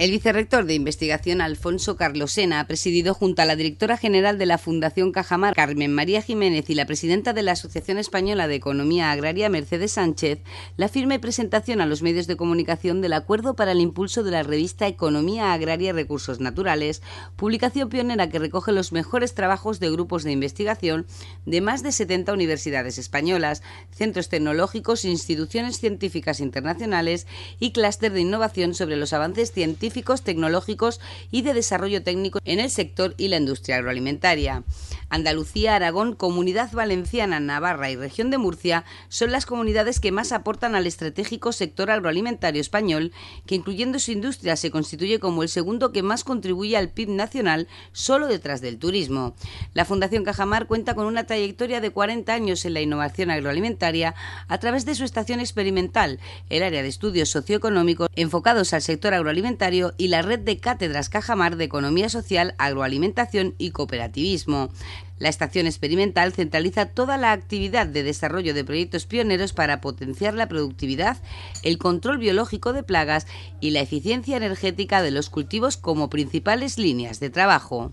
El vicerrector de investigación Alfonso Carlosena ha presidido junto a la directora general de la Fundación Cajamar, Carmen María Jiménez, y la presidenta de la Asociación Española de Economía Agraria, Mercedes Sánchez, la firme presentación a los medios de comunicación del acuerdo para el impulso de la revista Economía Agraria Recursos Naturales, publicación pionera que recoge los mejores trabajos de grupos de investigación de más de 70 universidades españolas, centros tecnológicos, instituciones científicas internacionales y clúster de innovación sobre los avances científicos tecnológicos y de desarrollo técnico en el sector y la industria agroalimentaria. Andalucía, Aragón, Comunidad Valenciana, Navarra y Región de Murcia son las comunidades que más aportan al estratégico sector agroalimentario español, que incluyendo su industria se constituye como el segundo que más contribuye al PIB nacional, solo detrás del turismo. La Fundación Cajamar cuenta con una trayectoria de 40 años en la innovación agroalimentaria a través de su estación experimental, el área de estudios socioeconómicos enfocados al sector agroalimentario y la red de cátedras Cajamar de Economía Social, Agroalimentación y Cooperativismo. La estación experimental centraliza toda la actividad de desarrollo de proyectos pioneros para potenciar la productividad, el control biológico de plagas y la eficiencia energética de los cultivos como principales líneas de trabajo.